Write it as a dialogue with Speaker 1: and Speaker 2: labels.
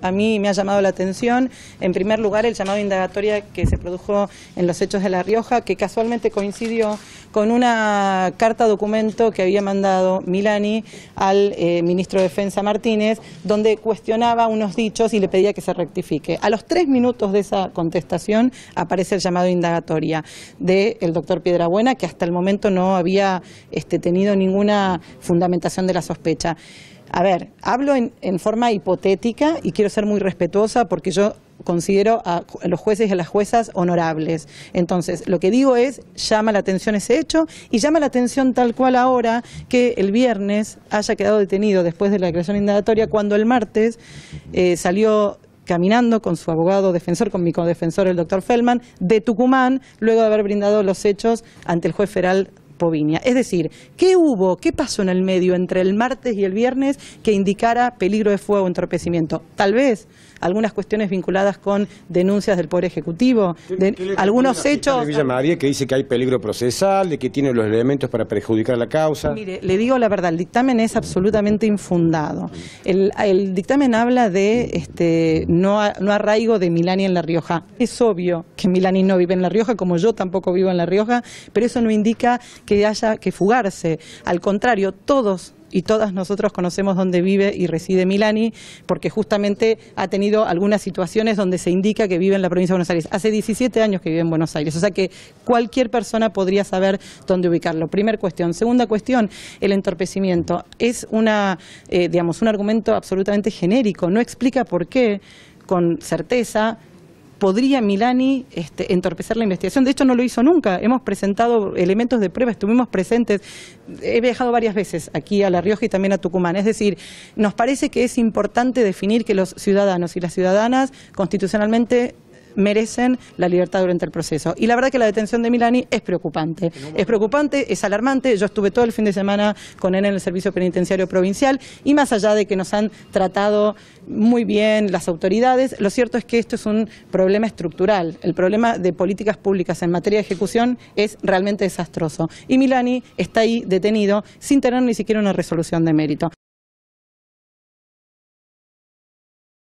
Speaker 1: A mí me ha llamado la atención, en primer lugar, el llamado de indagatoria que se produjo en los hechos de La Rioja, que casualmente coincidió con una carta documento que había mandado Milani al eh, ministro de Defensa Martínez, donde cuestionaba unos dichos y le pedía que se rectifique. A los tres minutos de esa contestación aparece el llamado de indagatoria del doctor Piedrabuena, que hasta el momento no había este, tenido ninguna fundamentación de la sospecha. A ver, hablo en, forma hipotética y quiero ser muy respetuosa porque yo considero a los jueces y a las juezas honorables. Entonces, lo que digo es, llama la atención ese hecho y llama la atención tal cual ahora que el viernes haya quedado detenido después de la declaración indagatoria cuando el martes eh, salió caminando con su abogado defensor, con mi codefensor, el doctor Feldman, de Tucumán, luego de haber brindado los hechos ante el juez federal Povinia. Es decir, ¿qué hubo, qué pasó en el medio entre el martes y el viernes que indicara peligro de fuego, o entorpecimiento? Tal vez algunas cuestiones vinculadas con denuncias del Poder Ejecutivo, de algunos hechos... Villa María que dice que hay peligro procesal, de que tiene los elementos para perjudicar la causa. Mire, le digo la verdad, el dictamen es absolutamente infundado. El, dictamen habla de este, no, no arraigo de Milani en La Rioja. Es obvio que Milani no vive en La Rioja, como yo tampoco vivo en La Rioja, pero eso no indica que haya que fugarse. Al contrario, todos y todas nosotros conocemos dónde vive y reside Milani, porque justamente ha tenido algunas situaciones donde se indica que vive en la provincia de Buenos Aires. Hace 17 años que vive en Buenos Aires, o sea que cualquier persona podría saber dónde ubicarlo. Primera cuestión. Segunda cuestión, el entorpecimiento. Es una, eh, digamos, un argumento absolutamente genérico, no explica por qué con certeza podría Milani este, entorpecer la investigación. De hecho, no lo hizo nunca. Hemos presentado elementos de prueba, estuvimos presentes. He viajado varias veces aquí a La Rioja y también a Tucumán. Es decir, nos parece que es importante definir que los ciudadanos y las ciudadanas constitucionalmente merecen la libertad durante el proceso. Y la verdad que la detención de Milani es preocupante. Es preocupante, es alarmante. Yo estuve todo el fin de semana con él en el Servicio Penitenciario Provincial y más allá de que nos han tratado muy bien las autoridades, lo cierto es que esto es un problema estructural. El problema de políticas públicas en materia de ejecución es realmente desastroso. Y Milani está ahí detenido sin tener ni siquiera una resolución de mérito.